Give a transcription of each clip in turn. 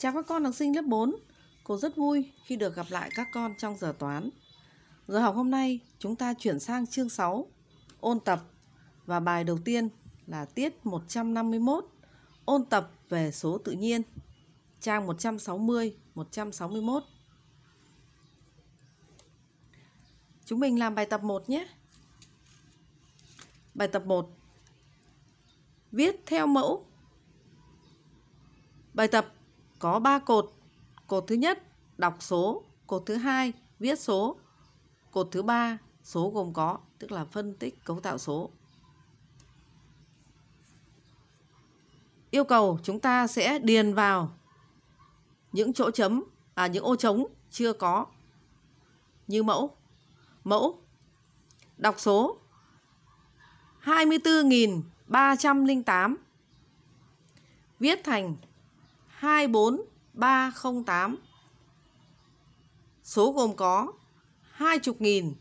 Chào các con học sinh lớp 4 Cô rất vui khi được gặp lại các con trong giờ toán Giờ học hôm nay chúng ta chuyển sang chương 6 Ôn tập Và bài đầu tiên là tiết 151 Ôn tập về số tự nhiên Trang 160, 161 Chúng mình làm bài tập 1 nhé Bài tập 1 Viết theo mẫu Bài tập có 3 cột. Cột thứ nhất đọc số, cột thứ hai viết số, cột thứ ba số gồm có, tức là phân tích cấu tạo số. Yêu cầu chúng ta sẽ điền vào những chỗ chấm, à, những ô trống chưa có như mẫu. Mẫu đọc số 24.308 viết thành 24308. Số gồm có 20.000,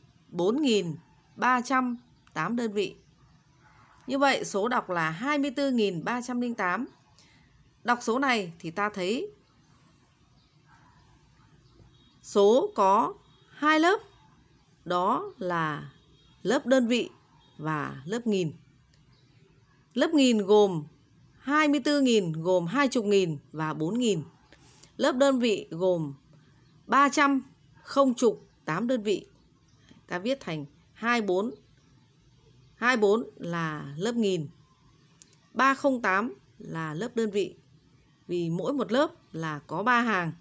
4.308 đơn vị. Như vậy số đọc là 24.308. Đọc số này thì ta thấy số có hai lớp. Đó là lớp đơn vị và lớp nghìn. Lớp nghìn gồm 24.000 gồm 20.000 và 4.000. Lớp đơn vị gồm 300 không chục 8 đơn vị. Ta viết thành 24. 24 là lớp nghìn. 308 là lớp đơn vị. Vì mỗi một lớp là có 3 hàng.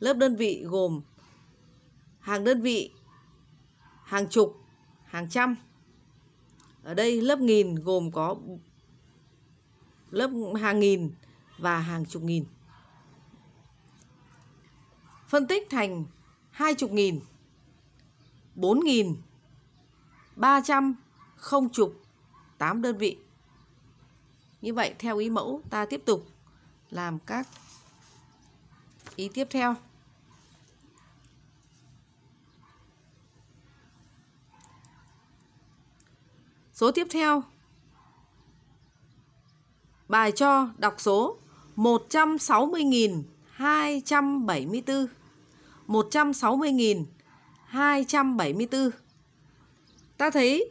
Lớp đơn vị gồm hàng đơn vị, hàng chục, hàng trăm. Ở đây lớp nghìn gồm có lớp hàng nghìn và hàng chục nghìn. Phân tích thành hai chục nghìn, bốn nghìn, ba trăm, không chục, tám đơn vị. Như vậy theo ý mẫu ta tiếp tục làm các ý tiếp theo. Số tiếp theo Bài cho đọc số 160.274 160.274 Ta thấy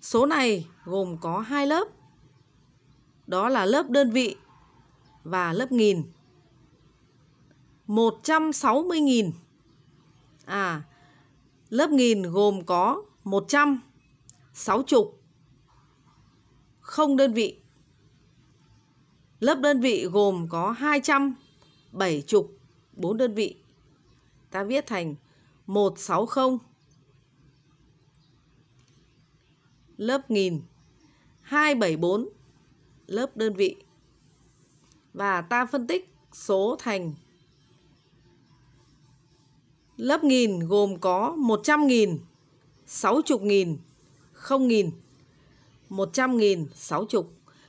số này gồm có hai lớp Đó là lớp đơn vị và lớp nghìn 160.000 À Lớp nghìn gồm có 100 60 Không đơn vị Lớp đơn vị gồm có 270 4 đơn vị. Ta viết thành 160 lớp nghìn 274 lớp đơn vị. Và ta phân tích số thành Lớp nghìn gồm có 100 nghìn, 60 nghìn, 0 nghìn, 100 nghìn, 60.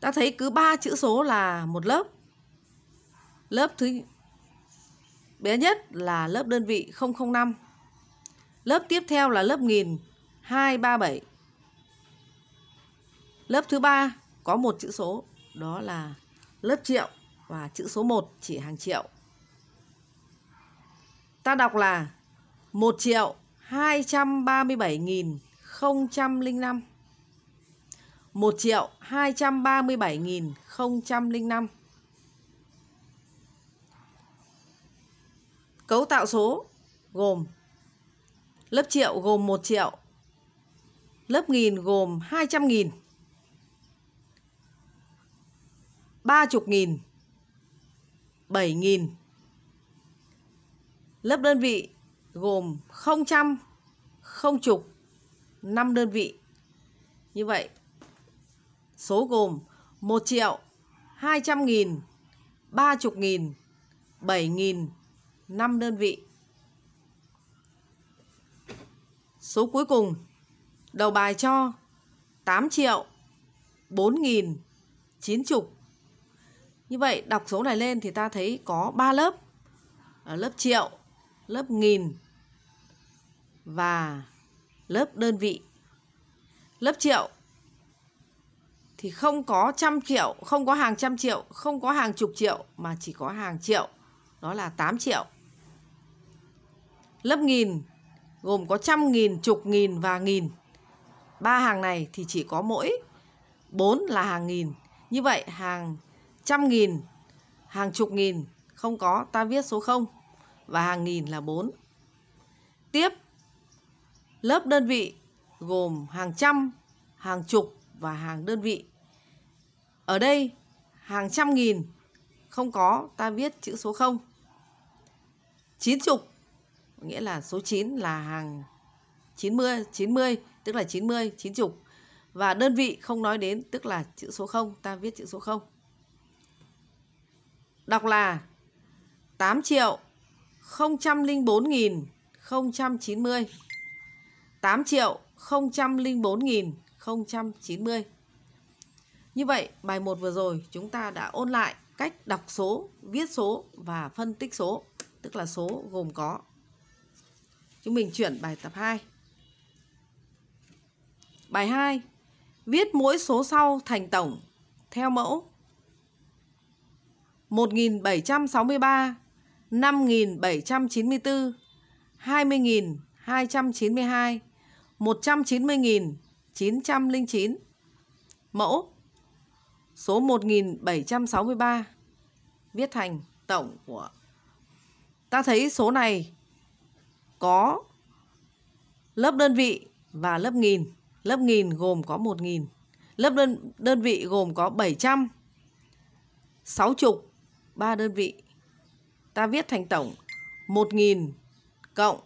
ta thấy cứ ba chữ số là một lớp lớp thứ bé nhất là lớp đơn vị 005 lớp tiếp theo là lớp nghìn 237 lớp thứ ba có một chữ số đó là lớp triệu và chữ số 1 chỉ hàng triệu ta đọc là 1 triệu 237.005 1 triệu 237.005. Cấu tạo số gồm lớp triệu gồm 1 triệu, lớp nghìn gồm 200 nghìn, 30 nghìn, 7 nghìn. Lớp đơn vị gồm 0 trăm, không chục, 5 đơn vị. Như vậy số gồm 1 triệu 200 nghìn, 30 nghìn, 7 nghìn, 5 đơn vị. Số cuối cùng, đầu bài cho 8 triệu 4 nghìn, 90. Như vậy đọc số này lên thì ta thấy có 3 lớp. Ở ờ, lớp triệu, lớp nghìn và lớp đơn vị. Lớp triệu thì không có trăm triệu, không có hàng trăm triệu, không có hàng chục triệu mà chỉ có hàng triệu, đó là 8 triệu. Lớp nghìn gồm có trăm nghìn, chục nghìn và nghìn. Ba hàng này thì chỉ có mỗi bốn là hàng nghìn. Như vậy hàng trăm nghìn, hàng chục nghìn không có, ta viết số 0 và hàng nghìn là 4. Tiếp, lớp đơn vị gồm hàng trăm, hàng chục và hàng đơn vị. Ở đây hàng trăm nghìn không có ta viết chữ số 0. Chín chục nghĩa là số 9 là hàng 90, 90 tức là 90, chín chục. Và đơn vị không nói đến tức là chữ số 0, ta viết chữ số 0. Đọc là 8 triệu 004.090. 8 triệu 004.090. 090. Như vậy, bài 1 vừa rồi chúng ta đã ôn lại cách đọc số, viết số và phân tích số, tức là số gồm có. Chúng mình chuyển bài tập 2. Bài 2. Viết mỗi số sau thành tổng theo mẫu 1763, 5794, 20.292, 190.000 909 mẫu số 1763 viết thành tổng của ta thấy số này có lớp đơn vị và lớp nghìn lớp nghìn gồm có 1.000 lớp đơn, đơn vị gồm có 700 60 3 đơn vị ta viết thành tổng 1.000 cộng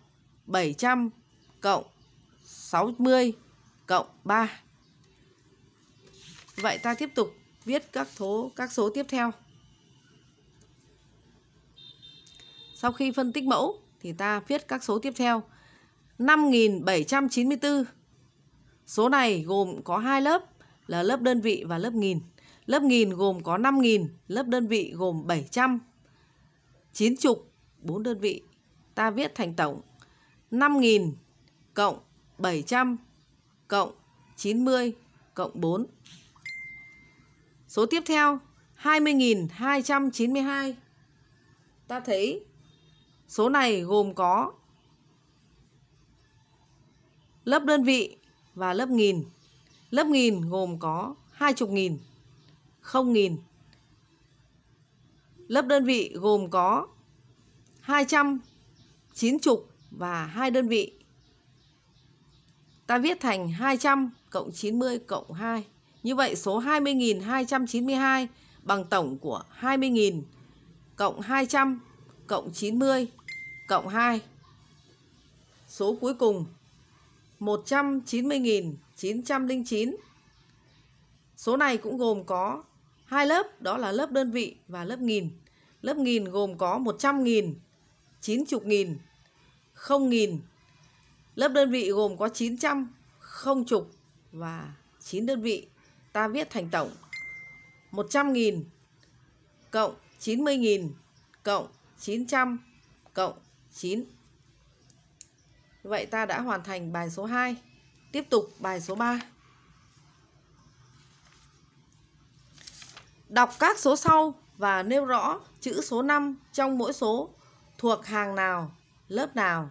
700 cộng 60 cộng 3. Vậy ta tiếp tục viết các số các số tiếp theo. Sau khi phân tích mẫu thì ta viết các số tiếp theo. 5794. Số này gồm có hai lớp là lớp đơn vị và lớp nghìn. Lớp nghìn gồm có 5.000, lớp đơn vị gồm 700, 9 chục, 4 đơn vị. Ta viết thành tổng 5.000 cộng 700 cộng 90 cộng 4. Số tiếp theo 20.292. Ta thấy số này gồm có lớp đơn vị và lớp nghìn. Lớp nghìn gồm có 20.000, 0.000. Lớp đơn vị gồm có 290 và hai đơn vị ta viết thành 200 cộng 90 cộng 2. Như vậy số 20.292 bằng tổng của 20.000 cộng 200 cộng 90 cộng 2. Số cuối cùng 190.909. Số này cũng gồm có hai lớp, đó là lớp đơn vị và lớp nghìn. Lớp nghìn gồm có 100.000, 90.000, 0.000 Lớp đơn vị gồm có 900, không chục và 9 đơn vị. Ta viết thành tổng 100.000 cộng 90.000 cộng 900 cộng 9. Vậy ta đã hoàn thành bài số 2. Tiếp tục bài số 3. Đọc các số sau và nêu rõ chữ số 5 trong mỗi số thuộc hàng nào, lớp nào.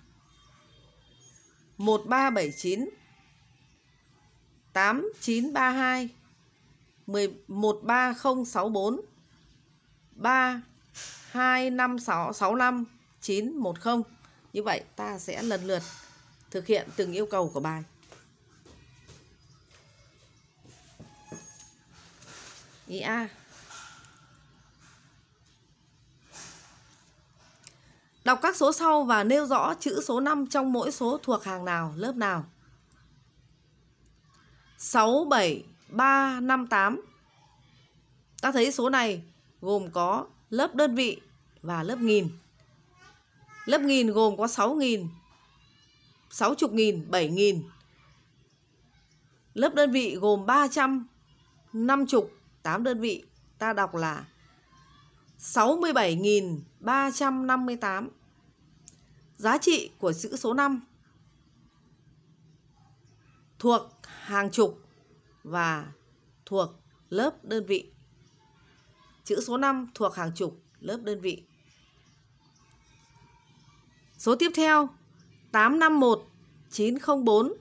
1379 8932 13064 325665910 Như vậy ta sẽ lần lượt thực hiện từng yêu cầu của bài. Ý A Đọc các số sau và nêu rõ chữ số 5 trong mỗi số thuộc hàng nào, lớp nào. 6, 7, 3, 5, 8. Ta thấy số này gồm có lớp đơn vị và lớp nghìn. Lớp nghìn gồm có 6 nghìn, 60 nghìn, 7 nghìn. Lớp đơn vị gồm 300, 50, 8 đơn vị. Ta đọc là 67.358 giá trị của chữ số 5 thuộc hàng chục và thuộc lớp đơn vị. Chữ số 5 thuộc hàng chục lớp đơn vị. Số tiếp theo 851 904.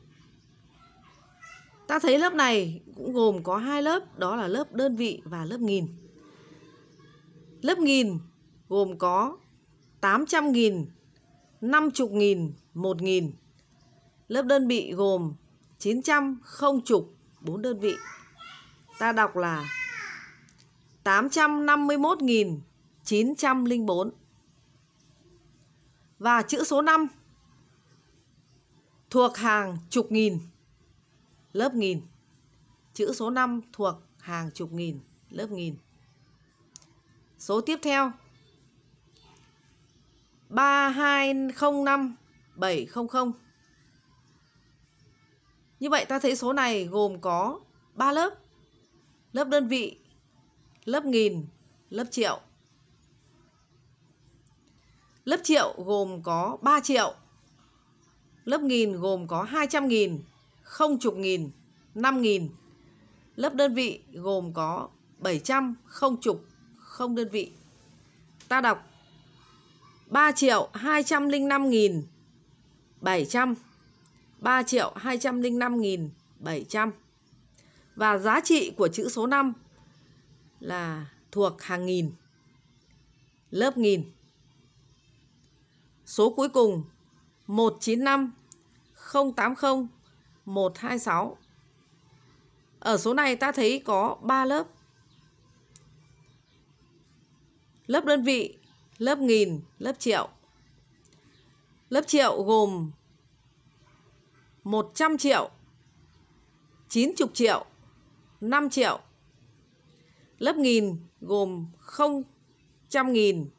Ta thấy lớp này cũng gồm có hai lớp, đó là lớp đơn vị và lớp nghìn. Lớp nghìn gồm có 800.000 50.000, 1.000. Lớp đơn vị gồm 900, không chục, 4 đơn vị. Ta đọc là 851.904. Và chữ số 5 thuộc hàng chục nghìn, lớp nghìn. Chữ số 5 thuộc hàng chục nghìn, lớp nghìn. Số tiếp theo 3205 700. Như vậy ta thấy số này gồm có 3 lớp. Lớp đơn vị, lớp nghìn, lớp triệu. Lớp triệu gồm có 3 triệu. Lớp nghìn gồm có 200 nghìn, không chục nghìn, 5 nghìn. Lớp đơn vị gồm có 700, không chục, không đơn vị. Ta đọc 3 triệu 205 nghìn 700 3 triệu 205 nghìn 700 Và giá trị của chữ số 5 là thuộc hàng nghìn Lớp nghìn Số cuối cùng 195 080 126 Ở số này ta thấy có 3 lớp Lớp đơn vị lớp nghìn, lớp triệu. Lớp triệu gồm 100 triệu, 90 triệu, 5 triệu. Lớp nghìn gồm 0, trăm nghìn,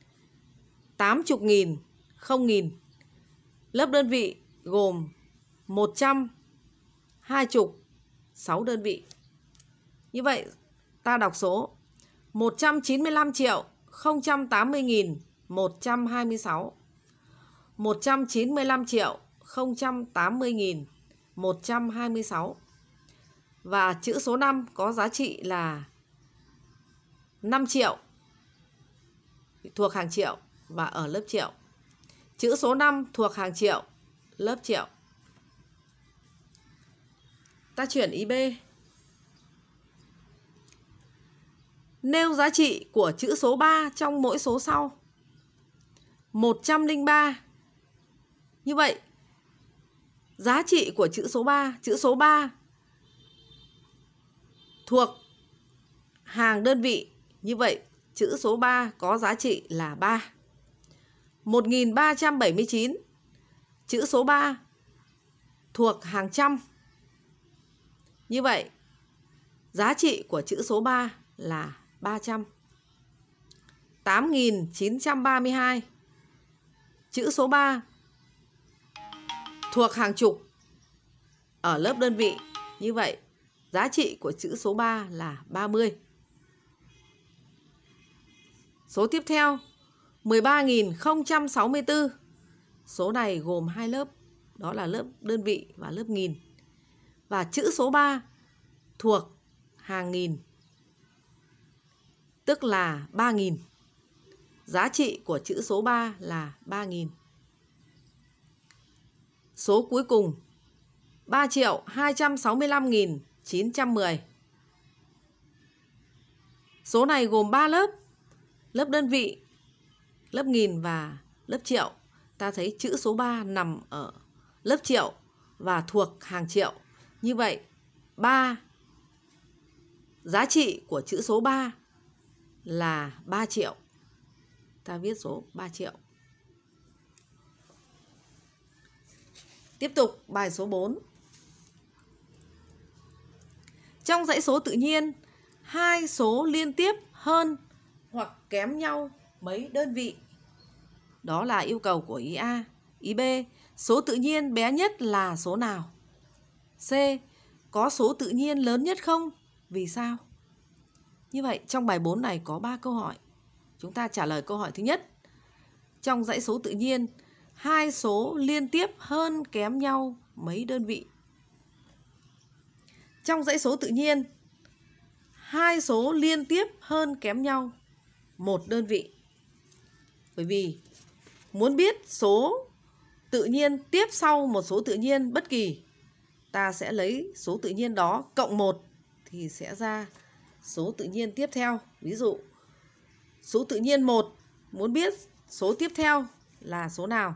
80 nghìn, 0 nghìn. Lớp đơn vị gồm 100, 20, 6 đơn vị. Như vậy ta đọc số 195 triệu 080 nghìn 126 195 triệu 080 nghìn 126 và chữ số 5 có giá trị là 5 triệu thuộc hàng triệu và ở lớp triệu. Chữ số 5 thuộc hàng triệu, lớp triệu. Ta chuyển ý B. Nêu giá trị của chữ số 3 trong mỗi số sau. 103. Như vậy, giá trị của chữ số 3, chữ số 3 thuộc hàng đơn vị. Như vậy, chữ số 3 có giá trị là 3. 1379. Chữ số 3 thuộc hàng trăm. Như vậy, giá trị của chữ số 3 là 300. 8932. Chữ số 3 thuộc hàng chục ở lớp đơn vị. Như vậy, giá trị của chữ số 3 là 30. Số tiếp theo 13.064. Số này gồm hai lớp, đó là lớp đơn vị và lớp nghìn. Và chữ số 3 thuộc hàng nghìn, tức là 3.000. Giá trị của chữ số 3 là 3.000. Số cuối cùng 3 triệu 265.910. Số này gồm 3 lớp, lớp đơn vị, lớp nghìn và lớp triệu. Ta thấy chữ số 3 nằm ở lớp triệu và thuộc hàng triệu. Như vậy, 3 giá trị của chữ số 3 là 3 triệu ta viết số 3 triệu tiếp tục bài số 4 trong dãy số tự nhiên hai số liên tiếp hơn hoặc kém nhau mấy đơn vị đó là yêu cầu của ý A ý B số tự nhiên bé nhất là số nào C có số tự nhiên lớn nhất không vì sao như vậy trong bài 4 này có 3 câu hỏi Chúng ta trả lời câu hỏi thứ nhất. Trong dãy số tự nhiên, hai số liên tiếp hơn kém nhau mấy đơn vị? Trong dãy số tự nhiên, hai số liên tiếp hơn kém nhau một đơn vị. Bởi vì muốn biết số tự nhiên tiếp sau một số tự nhiên bất kỳ, ta sẽ lấy số tự nhiên đó cộng một thì sẽ ra số tự nhiên tiếp theo. Ví dụ số tự nhiên 1. Muốn biết số tiếp theo là số nào?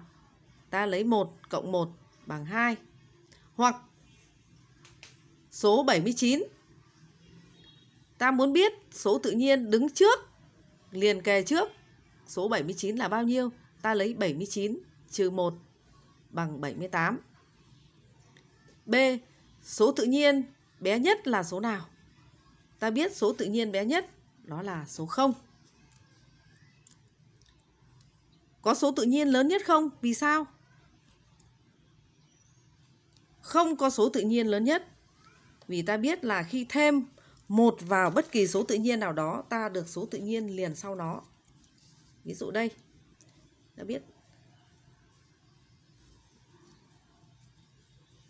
Ta lấy 1 cộng 1 bằng 2. Hoặc số 79. Ta muốn biết số tự nhiên đứng trước, liền kề trước. Số 79 là bao nhiêu? Ta lấy 79 trừ 1 bằng 78. B. Số tự nhiên bé nhất là số nào? Ta biết số tự nhiên bé nhất đó là số 0. Có số tự nhiên lớn nhất không? Vì sao? Không có số tự nhiên lớn nhất. Vì ta biết là khi thêm một vào bất kỳ số tự nhiên nào đó, ta được số tự nhiên liền sau nó. Ví dụ đây, ta biết.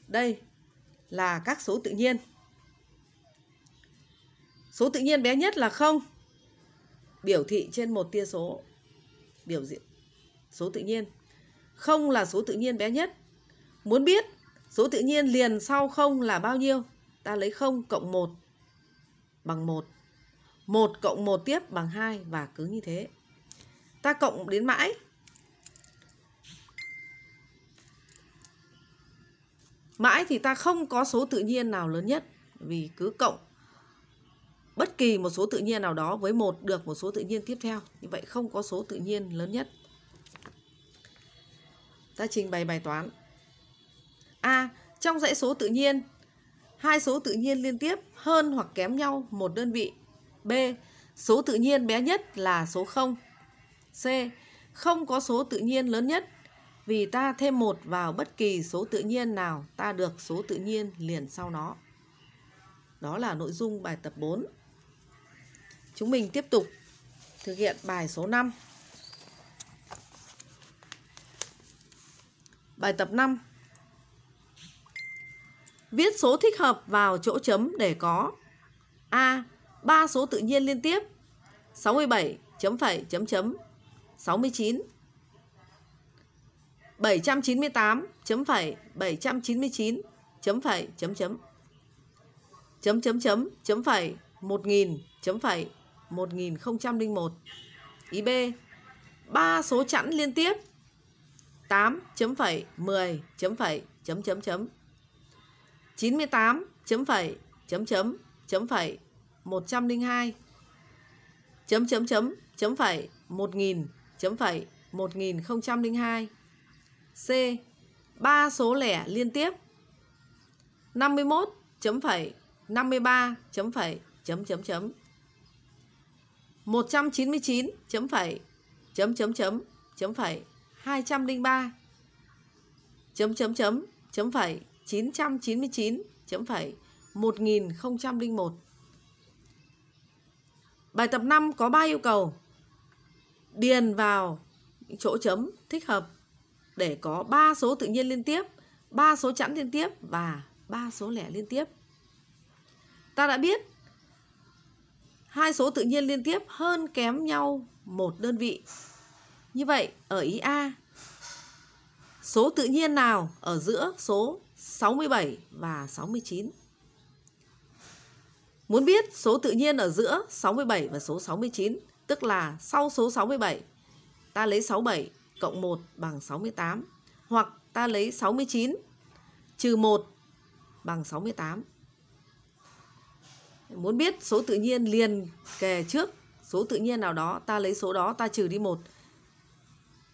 Đây là các số tự nhiên. Số tự nhiên bé nhất là không biểu thị trên một tia số biểu diễn số tự nhiên. Không là số tự nhiên bé nhất. Muốn biết số tự nhiên liền sau không là bao nhiêu? Ta lấy 0 cộng 1 bằng 1. 1 cộng 1 tiếp bằng 2 và cứ như thế. Ta cộng đến mãi. Mãi thì ta không có số tự nhiên nào lớn nhất vì cứ cộng bất kỳ một số tự nhiên nào đó với một được một số tự nhiên tiếp theo. Như vậy không có số tự nhiên lớn nhất ta trình bày bài toán. A. trong dãy số tự nhiên, hai số tự nhiên liên tiếp hơn hoặc kém nhau một đơn vị. B. Số tự nhiên bé nhất là số 0. C. Không có số tự nhiên lớn nhất vì ta thêm một vào bất kỳ số tự nhiên nào ta được số tự nhiên liền sau nó. Đó là nội dung bài tập 4. Chúng mình tiếp tục thực hiện bài số 5. Bài tập 5 Viết số thích hợp vào chỗ chấm để có A. ba số tự nhiên liên tiếp 67, chấm phẩy, chấm chấm 69 798, chấm phẩy, 799, chấm phẩy, chấm chấm chấm chấm chấm chấm phẩy 1000 chấm phẩy 1001 ý B ba số chẵn liên tiếp 8 chấm phẩy 10 chấm phẩy chấm chấm chấm 98 chấm phẩy chấm chấm chấm phẩy 102 chấm chấm chấm chấm phẩy 1000 chấm phẩy 1002 C. ba số lẻ liên tiếp 51 chấm phẩy 53 chấm phẩy chấm chấm chấm 199 chấm phẩy chấm chấm chấm chấm phẩy 203 chấm chấm chấm chấm phẩy 999 chấm phẩy 1001. Bài tập 5 có 3 yêu cầu. Điền vào chỗ chấm thích hợp để có 3 số tự nhiên liên tiếp, 3 số chẵn liên tiếp và 3 số lẻ liên tiếp. Ta đã biết hai số tự nhiên liên tiếp hơn kém nhau một đơn vị như vậy ở ý A số tự nhiên nào ở giữa số 67 và 69? Muốn biết số tự nhiên ở giữa 67 và số 69, tức là sau số 67, ta lấy 67 cộng 1 bằng 68, hoặc ta lấy 69 trừ 1 bằng 68. Muốn biết số tự nhiên liền kề trước số tự nhiên nào đó, ta lấy số đó ta trừ đi 1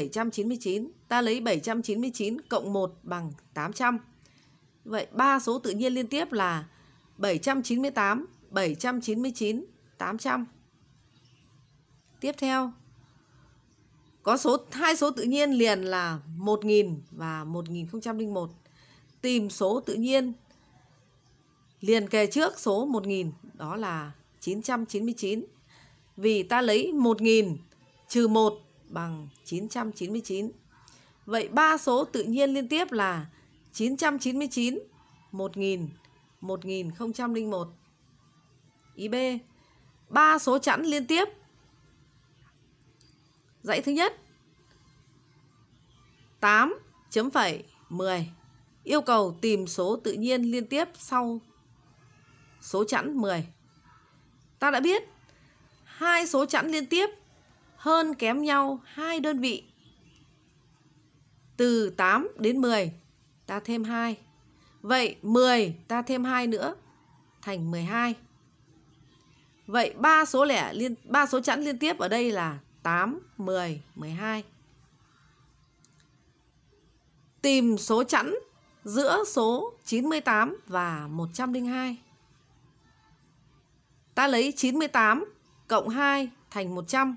799. Ta lấy 799 cộng 1 bằng 800. Vậy ba số tự nhiên liên tiếp là 798, 799, 800. Tiếp theo có số hai số tự nhiên liền là 1000 và 1001. Tìm số tự nhiên liền kề trước số 1000 đó là 999. Vì ta lấy 1000 trừ 1 bằng 999. Vậy ba số tự nhiên liên tiếp là 999, 1000, 1001. Ý B. ba số chẵn liên tiếp. Dãy thứ nhất 8 chấm phẩy 10. Yêu cầu tìm số tự nhiên liên tiếp sau số chẵn 10. Ta đã biết hai số chẵn liên tiếp hơn kém nhau hai đơn vị. Từ 8 đến 10 ta thêm 2. Vậy 10 ta thêm 2 nữa thành 12. Vậy ba số lẻ liên ba số chẵn liên tiếp ở đây là 8, 10, 12. Tìm số chẵn giữa số 98 và 102. Ta lấy 98 cộng 2 thành 100.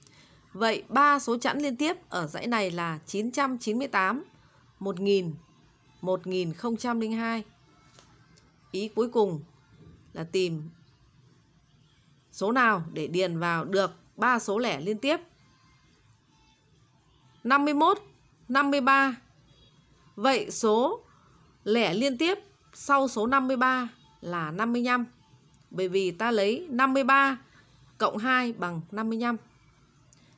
Vậy ba số chẵn liên tiếp ở dãy này là 998, 1000, 1002. Ý cuối cùng là tìm số nào để điền vào được ba số lẻ liên tiếp. 51, 53. Vậy số lẻ liên tiếp sau số 53 là 55. Bởi vì ta lấy 53 cộng 2 bằng 55.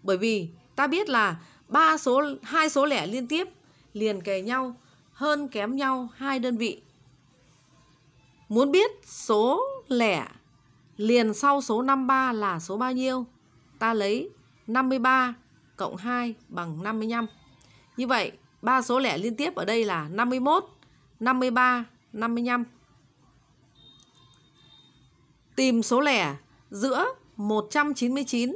Bởi vì ta biết là ba số hai số lẻ liên tiếp liền kề nhau hơn kém nhau hai đơn vị. Muốn biết số lẻ liền sau số 53 là số bao nhiêu? Ta lấy 53 cộng 2 bằng 55. Như vậy, ba số lẻ liên tiếp ở đây là 51, 53, 55. Tìm số lẻ giữa 199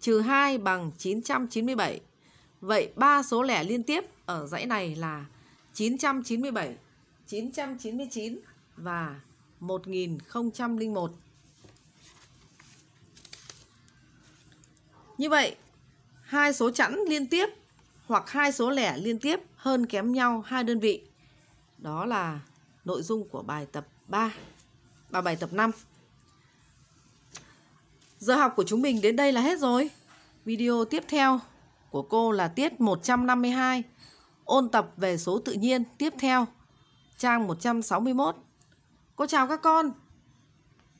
trừ 2 bằng 997. Vậy ba số lẻ liên tiếp ở dãy này là 997, 999 và 1001. Như vậy, hai số chẵn liên tiếp hoặc hai số lẻ liên tiếp hơn kém nhau hai đơn vị. Đó là nội dung của bài tập 3 và bài tập 5. Giờ học của chúng mình đến đây là hết rồi. Video tiếp theo của cô là tiết 152, ôn tập về số tự nhiên tiếp theo, trang 161. Cô chào các con!